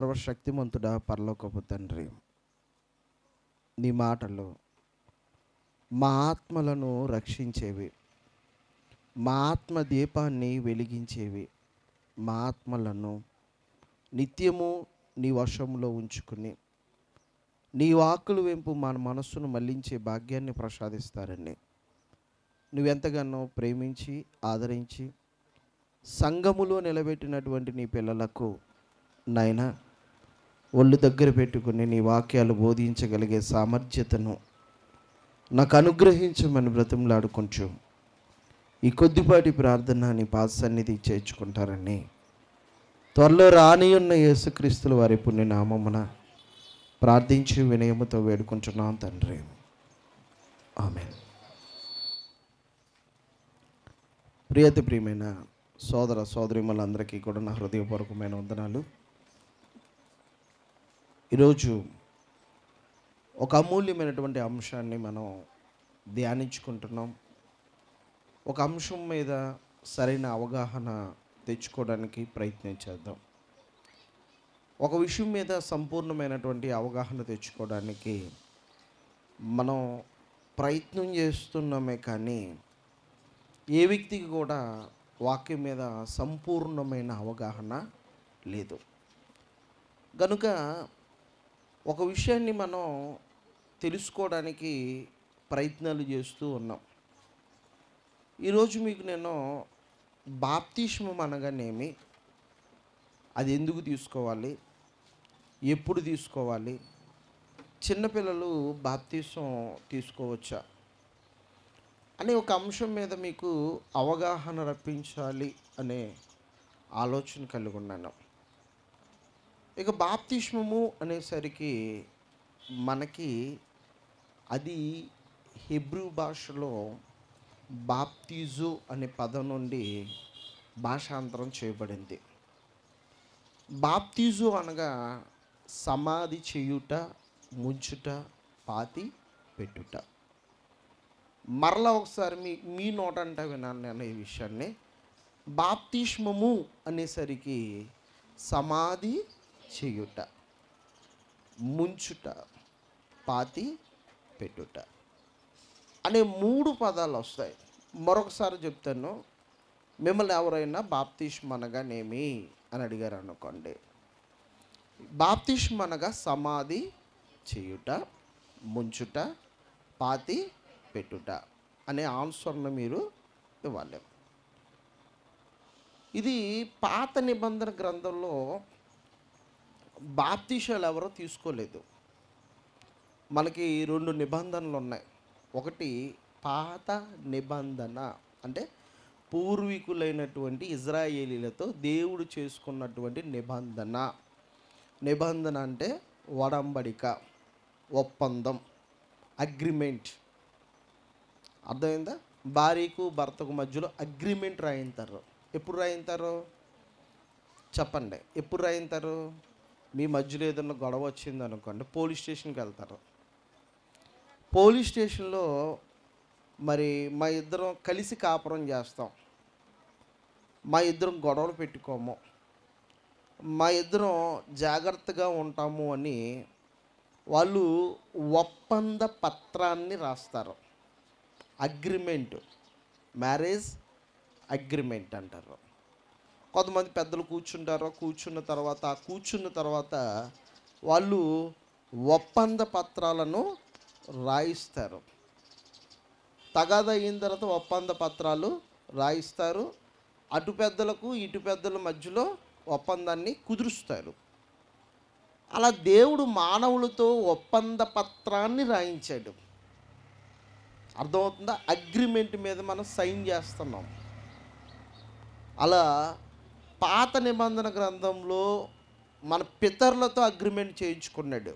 సర్వశక్తిమంతుడా పర్లోకపు తండ్రి నీ మాటలు మా ఆత్మలను రక్షించేవి మా ఆత్మ దీపాన్ని వెలిగించేవి మా ఆత్మలను నిత్యము నీ వశంలో ఉంచుకుని నీ వాక్కులు వెంపు మన మనస్సును మళ్లించే భాగ్యాన్ని ప్రసాదిస్తారండి నువ్వెంతగానో ప్రేమించి ఆదరించి సంఘములో నిలబెట్టినటువంటి నీ పిల్లలకు నాయన ఒళ్ళు దగ్గర పెట్టుకుని నీ వాక్యాలు బోధించగలిగే సామర్థ్యతను నాకు అనుగ్రహించమని బ్రతంలాడుకుంటూ ఈ కొద్దిపాటి ప్రార్థన నీ పాద సన్నిధి చేర్చుకుంటారని త్వరలో రానియున్న యేసుక్రీస్తుల వారి పుణ్యనామమున ప్రార్థించి వినయముతో వేడుకుంటున్నాం తండ్రి ఆమె ప్రియత ప్రియమైన సోదర సోదరిమలందరికీ కూడా నా హృదయపూర్వకమైన వందనాలు ఈరోజు ఒక అమూల్యమైనటువంటి అంశాన్ని మనం ధ్యానించుకుంటున్నాం ఒక అంశం మీద సరైన అవగాహన తెచ్చుకోవడానికి ప్రయత్నం చేద్దాం ఒక విషయం మీద సంపూర్ణమైనటువంటి అవగాహన తెచ్చుకోవడానికి మనం ప్రయత్నం చేస్తున్నామే కానీ ఏ వ్యక్తికి కూడా వాక్యం మీద సంపూర్ణమైన అవగాహన లేదు కనుక ఒక విషయాన్ని మనం తెలుసుకోవడానికి ప్రయత్నాలు చేస్తూ ఉన్నాం ఈరోజు మీకు నేను బాప్తిష్మం అనగానేమి అది ఎందుకు తీసుకోవాలి ఎప్పుడు తీసుకోవాలి చిన్నపిల్లలు బాప్తీసం తీసుకోవచ్చా అనే ఒక అంశం మీద మీకు అవగాహన రప్పించాలి అనే ఆలోచన కలిగి ఉన్నాను ఇక బాప్తిష్మము అనేసరికి మనకి అది హిబ్రూ భాషలో బాప్తిజు అనే పదం నుండి భాషాంతరం చేయబడింది బాప్తిజు అనగా సమాధి చేయుట ముంచుట పాతి పెట్టుట మరలా ఒకసారి మీ మీ నోటంట విన్నాను నేను ఈ విషయాన్ని బాప్తిష్మము అనేసరికి సమాధి చేయుట ముంచుట పాతి పెట్టుట అనే మూడు పదాలు వస్తాయి మరొకసారి చెప్తాను మిమ్మల్ని ఎవరైనా బాప్తిష్మ అనగానేమి అని అడిగారు అనుకోండి బాప్తిష్మ అనగా సమాధి చేయుట ముంచుట పాతి పెట్టుట అనే ఆన్సర్ను మీరు ఇవ్వాలి ఇది పాత నిబంధన గ్రంథంలో బాప్తీషాలు ఎవరో తీసుకోలేదు మనకి రెండు నిబంధనలు ఉన్నాయి ఒకటి పాత నిబంధన అంటే పూర్వీకులైనటువంటి ఇజ్రాయేలీలతో దేవుడు చేసుకున్నటువంటి నిబంధన నిబంధన అంటే వడంబడిక ఒప్పందం అగ్రిమెంట్ అర్థమైందా భార్యకు భర్తకు మధ్యలో అగ్రిమెంట్ రాయింతారు ఎప్పుడు రాయించారు చెప్పండి ఎప్పుడు రాయించారు మీ మధ్యలో ఏదైనా గొడవ వచ్చింది అనుకోండి పోలీస్ స్టేషన్కి వెళ్తారు పోలీస్ స్టేషన్లో మరి మా ఇద్దరం కలిసి కాపురం చేస్తాం మా ఇద్దరం గొడవలు పెట్టుకోము మా ఇద్దరం జాగ్రత్తగా ఉంటాము అని వాళ్ళు ఒప్పంద పత్రాన్ని రాస్తారు అగ్రిమెంట్ మ్యారేజ్ అగ్రిమెంట్ అంటారు కొంతమంది పెద్దలు కూర్చుంటారు కూర్చున్న తర్వాత ఆ కూర్చున్న తర్వాత వాళ్ళు ఒప్పంద పత్రాలను రాయిస్తారు తగాద అయిన తర్వాత ఒప్పంద పత్రాలు రాయిస్తారు అటు పెద్దలకు ఇటు పెద్దల మధ్యలో ఒప్పందాన్ని కుదురుస్తారు అలా దేవుడు మానవులతో ఒప్పంద పత్రాన్ని రాయించాడు అర్థమవుతుందా అగ్రిమెంట్ మీద మనం సైన్ చేస్తున్నాం అలా పాత నిబంధన గ్రంథంలో మన పితరులతో అగ్రిమెంట్ చేయించుకున్నాడు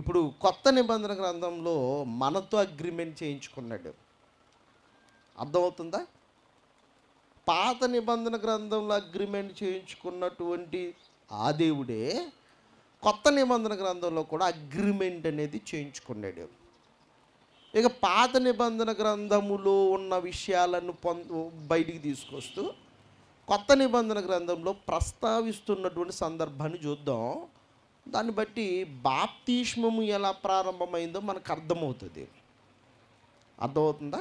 ఇప్పుడు కొత్త నిబంధన గ్రంథంలో మనతో అగ్రిమెంట్ చేయించుకున్నాడు అర్థమవుతుందా పాత నిబంధన గ్రంథంలో అగ్రిమెంట్ చేయించుకున్నటువంటి ఆ దేవుడే కొత్త నిబంధన గ్రంథంలో కూడా అగ్రిమెంట్ అనేది చేయించుకున్నాడు ఇక పాత నిబంధన గ్రంథములో ఉన్న విషయాలను పొంద బయటికి తీసుకొస్తూ కొత్త నిబంధన గ్రంథంలో ప్రస్తావిస్తున్నటువంటి సందర్భాన్ని చూద్దాం దాన్ని బట్టి బాప్తీష్మము ఎలా ప్రారంభమైందో మనకు అర్థమవుతుంది అర్థమవుతుందా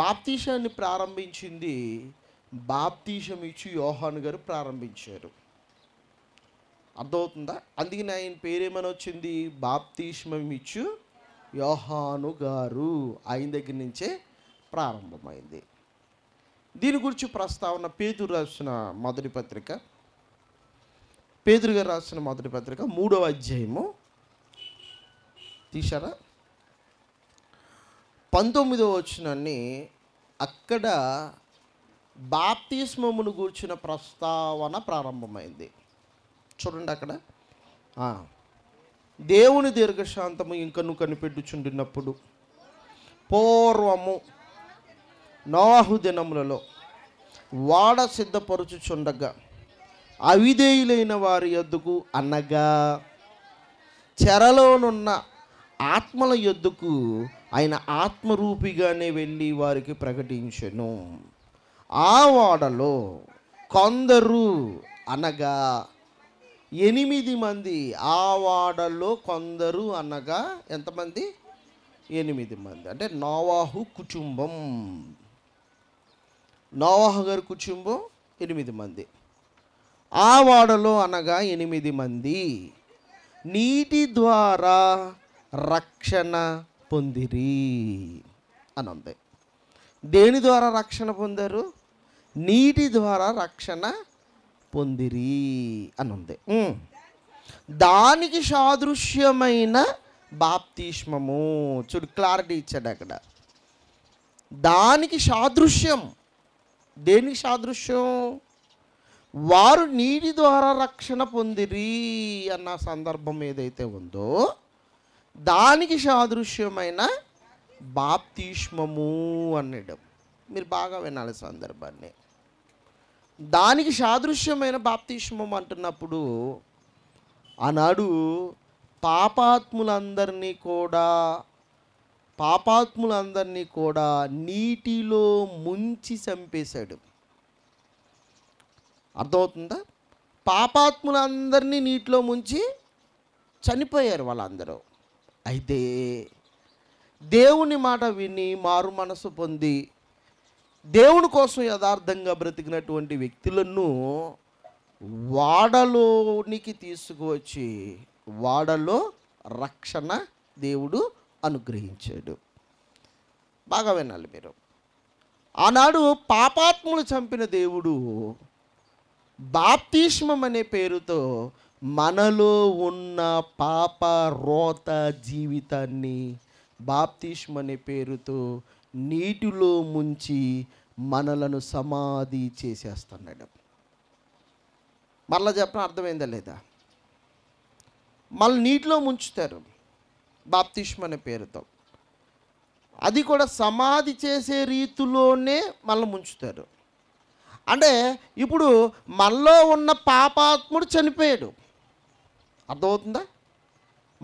బాప్తీషాన్ని ప్రారంభించింది బాప్తీషం ఇచ్చి యోహాను గారు ప్రారంభించారు అర్థమవుతుందా అందుకని ఆయన పేరేమని వచ్చింది బాప్తీష్మం ఇచ్చు యోహాను గారు ఆయన దగ్గర నుంచే ప్రారంభమైంది దీని గురించి ప్రస్తావన పేదూరు రాసిన మొదటి పత్రిక పేదురుగా రాసిన మొదటి పత్రిక మూడవ అధ్యాయము తీశారా పంతొమ్మిదవ వచనాన్ని అక్కడ బాప్తిస్మమును గూర్చిన ప్రస్తావన ప్రారంభమైంది చూడండి అక్కడ దేవుని దీర్ఘశాంతము ఇంకను కనిపెట్టుచుండినప్పుడు పూర్వము నోవాహు దినములలో వాడ సిద్ధపరుచుచుండగా అవిధేయులైన వారి ఎద్దుకు అనగా చెరలోనున్న ఆత్మల ఎద్దుకు ఆయన ఆత్మరూపిగానే వెళ్ళి వారికి ప్రకటించను ఆ వాడలో కొందరు అనగా ఎనిమిది మంది ఆ వాడలో కొందరు అనగా ఎంతమంది ఎనిమిది మంది అంటే నోవాహు కుటుంబం నోవాహ గారి కుటుంబం ఎనిమిది మంది ఆ వాడలో అనగా ఎనిమిది మంది నీటి ద్వారా రక్షణ పొందిరి అని ఉంది దేని ద్వారా రక్షణ పొందారు నీటి ద్వారా రక్షణ పొందిరి అని ఉంది దానికి సాదృశ్యమైన బాప్తీష్మము చూడు క్లారిటీ ఇచ్చాడు అక్కడ దానికి సాదృశ్యం దేనికి సాదృశ్యం వారు నీటి ద్వారా రక్షణ పొందిరి అన్న సందర్భం ఏదైతే ఉందో దానికి సాదృశ్యమైన బాప్తిష్మము అనడం మీరు బాగా వినాలి సందర్భాన్ని దానికి సాదృశ్యమైన బాప్తిష్మం అంటున్నప్పుడు ఆనాడు పాపాత్ములందరినీ కూడా పాపాత్ములందరినీ కూడా నీటిలో ముంచి చంపేశాడు అర్థమవుతుందా పాపాత్ములందరినీ నీటిలో ముంచి చనిపోయారు వాళ్ళందరూ అయితే దేవుని మాట విని మారు మనసు పొంది దేవుని కోసం యథార్థంగా బ్రతికినటువంటి వ్యక్తులను వాడలోనికి తీసుకువచ్చి వాడలో రక్షణ దేవుడు అనుగ్రహించాడు బాగా వినాలి మీరు ఆనాడు పాపాత్ములు చంపిన దేవుడు బాప్తిష్మం అనే పేరుతో మనలో ఉన్న పాప రోత జీవితాన్ని బాప్తిష్మ అనే పేరుతో నీటిలో ముంచి మనలను సమాధి చేసేస్తున్నాడు మరలా చెప్పడం అర్థమైందా లేదా మళ్ళీ నీటిలో ముంచుతారు బాప్తిష్మ అనే పేరుతో అది కూడా సమాధి చేసే రీతిలోనే మళ్ళీ ముంచుతారు అంటే ఇప్పుడు మనలో ఉన్న పాపాత్ముడు చనిపోయాడు అర్థమవుతుందా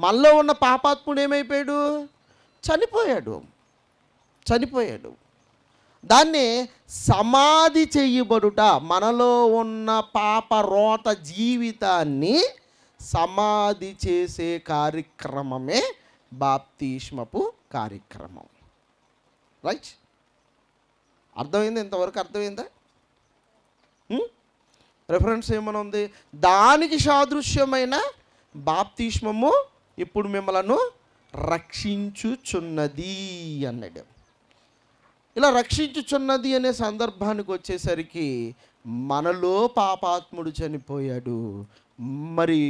మనలో ఉన్న పాపాత్ముడు ఏమైపోయాడు చనిపోయాడు చనిపోయాడు దాన్ని సమాధి చేయబడుట మనలో ఉన్న పాప రోత జీవితాన్ని సమాధి చేసే కార్యక్రమమే బాప్తిష్మపు కార్యక్రమం రైట్ అర్థమైంది ఇంతవరకు అర్థమైందా రెఫరెన్స్ hmm? ఏమైనా ఉంది దానికి సాదృశ్యమైన బాప్తిష్మము ఇప్పుడు మిమ్మలను రక్షించుచున్నది అన్నాడు ఇలా రక్షించుచున్నది అనే సందర్భానికి వచ్చేసరికి మనలో పాపాత్ముడు చనిపోయాడు మరి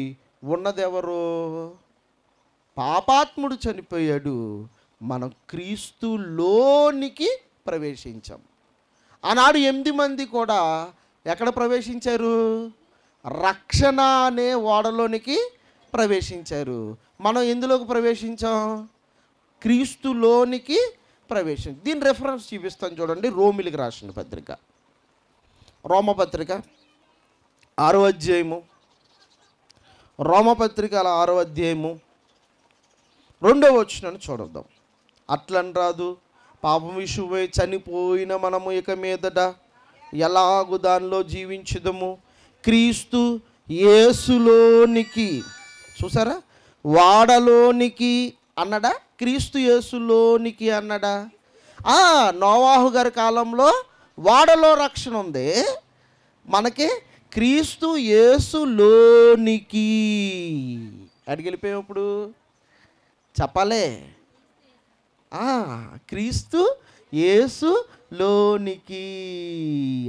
ఉన్నదెవరు పాపాత్ముడు చనిపోయాడు మనం క్రీస్తులోనికి ప్రవేశించాం ఆనాడు ఎనిమిది మంది కూడా ఎక్కడ ప్రవేశించారు రక్షణ అనే ఓడలోనికి ప్రవేశించారు మనం ఎందులోకి ప్రవేశించాం క్రీస్తులోనికి ప్రవేశం దీని రెఫరెన్స్ చూపిస్తాను చూడండి రోమిలికి రాసిన పత్రిక రోమపత్రిక ఆరో అధ్యాయము రోమపత్రికల ఆరో అధ్యాయము రెండవ వచ్చినని చూడద్దాం అట్లని రాదు పాపం విషువై చనిపోయిన మనము ఇక మీదట ఎలాగు దానిలో జీవించదము క్రీస్తు యేసులోనికి చూసారా వాడలోనికి అన్నడా క్రీస్తు యేసులోనికి అన్నడా నోవాహు గారి కాలంలో వాడలో రక్షణ ఉంది మనకి క్రీస్తు యేసులోనికి అడిగిపోయాం చెప్పాలి క్రీస్తు లోనికి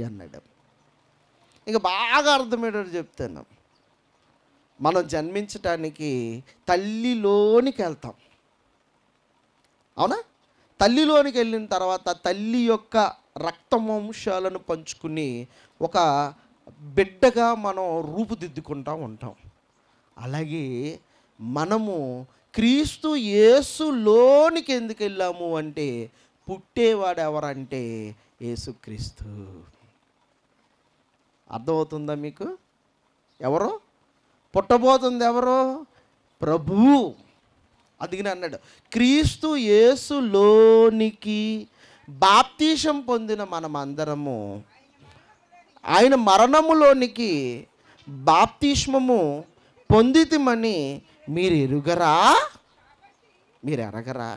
అన్నాడు ఇంకా బాగా అర్థమయ్యేటట్టు చెప్తాను మనం జన్మించటానికి తల్లిలోనికి వెళ్తాం అవునా తల్లిలోనికి వెళ్ళిన తర్వాత తల్లి యొక్క రక్తవంశాలను పంచుకుని ఒక బిడ్డగా మనం రూపుదిద్దుకుంటూ ఉంటాం అలాగే మనము క్రీస్తు యేసులోనికి ఎందుకు వెళ్ళాము అంటే పుట్టేవాడు ఎవరంటే యేసుక్రీస్తు అర్థమవుతుందా మీకు ఎవరు పుట్టబోతుంది ఎవరు ప్రభువు అది అన్నాడు క్రీస్తు యేసులోనికి బాప్తీషం పొందిన మనమందరము ఆయన మరణములోనికి బాప్తీష్మము పొందితిమని మీరు ఎరుగరా మీరు ఎరగరా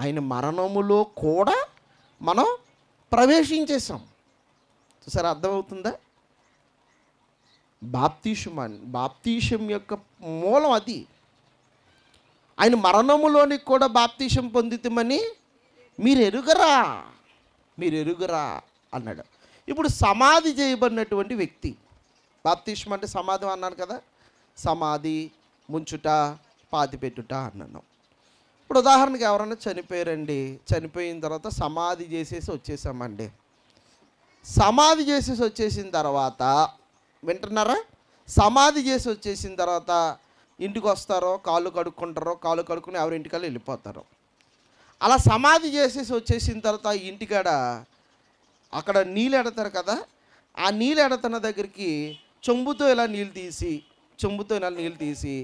ఆయన మరణములో కూడా మనం ప్రవేశించేసాం చూసారా అర్థమవుతుందా బాప్తీషం బాప్తీషం యొక్క మూలం అది ఆయన మరణములోని కూడా బాప్తీషం పొందితమని మీరు ఎరుగరా మీరు ఎరుగరా అన్నాడు ఇప్పుడు సమాధి చేయబడినటువంటి వ్యక్తి బాప్తీషం అంటే సమాధి అన్నాను కదా సమాధి ముంచుట పాతి పెట్టుట అన్నాను ఇప్పుడు ఉదాహరణకు ఎవరైనా చనిపోయారండి చనిపోయిన తర్వాత సమాధి చేసేసి వచ్చేసామండి సమాధి చేసేసి వచ్చేసిన తర్వాత వింటున్నారా సమాధి చేసి వచ్చేసిన తర్వాత ఇంటికి వస్తారో కాళ్ళు కడుక్కుంటారో కాళ్ళు కడుక్కుని ఎవరి ఇంటికల్లా వెళ్ళిపోతారు అలా సమాధి చేసేసి వచ్చేసిన తర్వాత ఇంటికాడ అక్కడ నీళ్ళు ఎడతారు కదా ఆ నీళ్ళు ఎడతన్న దగ్గరికి చెంబుతో ఇలా నీళ్ళు తీసి చెంబుతో నీళ్ళు తీసి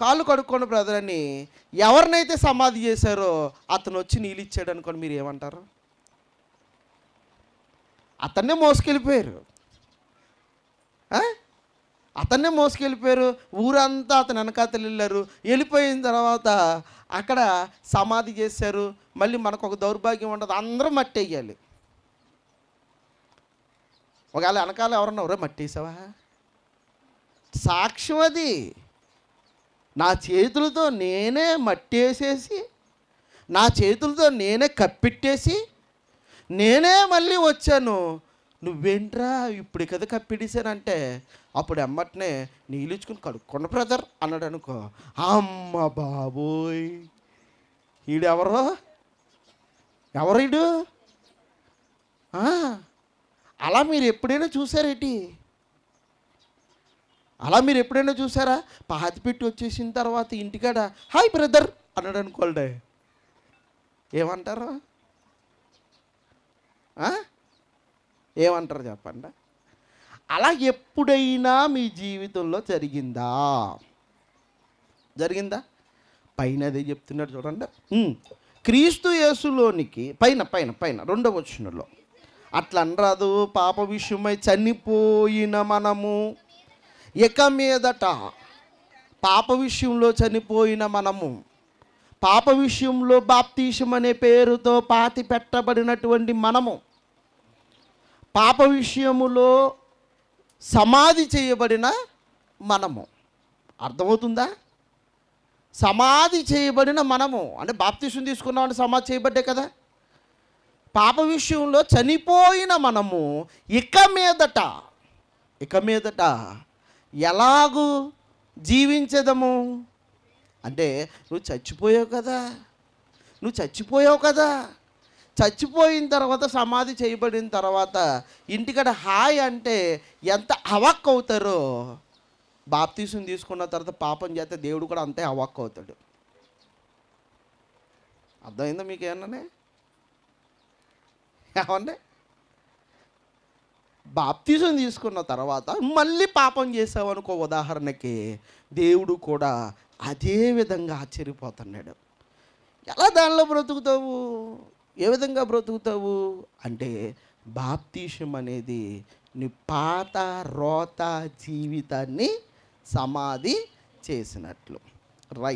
కాళ్ళు కడుక్కోండి బ్రదర్ అని ఎవరినైతే సమాధి చేశారో అతను వచ్చి నీళ్ళు ఇచ్చాడు అనుకోండి మీరు ఏమంటారు అతన్నే మోసుకెళ్ళిపోయారు అతన్నే మోసుకెళ్ళిపోయారు ఊరంతా అతను వెనకాతలు వెళ్ళారు వెళ్ళిపోయిన తర్వాత అక్కడ సమాధి చేశారు మళ్ళీ మనకు ఒక దౌర్భాగ్యం ఉండదు అందరూ వేయాలి ఒకవేళ వెనకాల ఎవరన్నా మట్టి మట్టేసావా సాక్ష్యం అది నా చేతులతో నేనే మట్టేసేసి నా చేతులతో నేనే కప్పిట్టేసి నేనే మళ్ళీ వచ్చాను నువ్వేంట్రా ఇప్పుడు కదా కప్పిడిసానంటే అప్పుడు ఎమ్మటనే నీళ్ళుచుకుని కడుక్కోండి బ్రదర్ అన్నాడు అనుకో అమ్మ బాబోయ్ ఈడెవరు ఎవరు ఈడు అలా మీరు ఎప్పుడైనా చూసారేటి అలా మీరు ఎప్పుడైనా చూసారా పాతి పెట్టి వచ్చేసిన తర్వాత ఇంటికాడ హాయ్ బ్రదర్ అన్నాడు అనుకోలే ఏమంటారు ఏమంటారు చెప్పండి అలా ఎప్పుడైనా మీ జీవితంలో జరిగిందా జరిగిందా పైన అదే చెప్తున్నాడు చూడండి క్రీస్తు యేసులోనికి పైన పైన పైన రెండవ వచ్చినలో అట్లా అనరాదు పాప విషయమై చనిపోయిన మనము ఇక మీదట పాప విషయంలో చనిపోయిన మనము పాప విషయంలో బాప్తీషం అనే పేరుతో పాతి పెట్టబడినటువంటి మనము పాప విషయములో సమాధి చేయబడిన మనము అర్థమవుతుందా సమాధి చేయబడిన మనము అంటే బాప్తీసం తీసుకున్నామని సమాధి చేయబడ్డే కదా పాప విషయంలో చనిపోయిన మనము ఇక మీదట ఇక మీదట ఎలాగూ జీవించదము అంటే నువ్వు చచ్చిపోయావు కదా నువ్వు చచ్చిపోయావు కదా చచ్చిపోయిన తర్వాత సమాధి చేయబడిన తర్వాత ఇంటికడ హాయ్ అంటే ఎంత అవక్ అవుతారో బాప్తీసం తీసుకున్న తర్వాత పాపం చేస్తే దేవుడు కూడా అంతే అవక్ అవుతాడు అర్థమైందా మీకు ఏమన్నా ఏమన్నా బాప్తిజం తీసుకున్న తర్వాత మళ్ళీ పాపం అనుకో ఉదాహరణకి దేవుడు కూడా అదే విధంగా ఆశ్చర్యపోతున్నాడు ఎలా దానిలో బ్రతుకుతావు ఏ విధంగా బ్రతుకుతావు అంటే బాప్తీషం అనేది నీ పాత రోత జీవితాన్ని సమాధి చేసినట్లు రైట్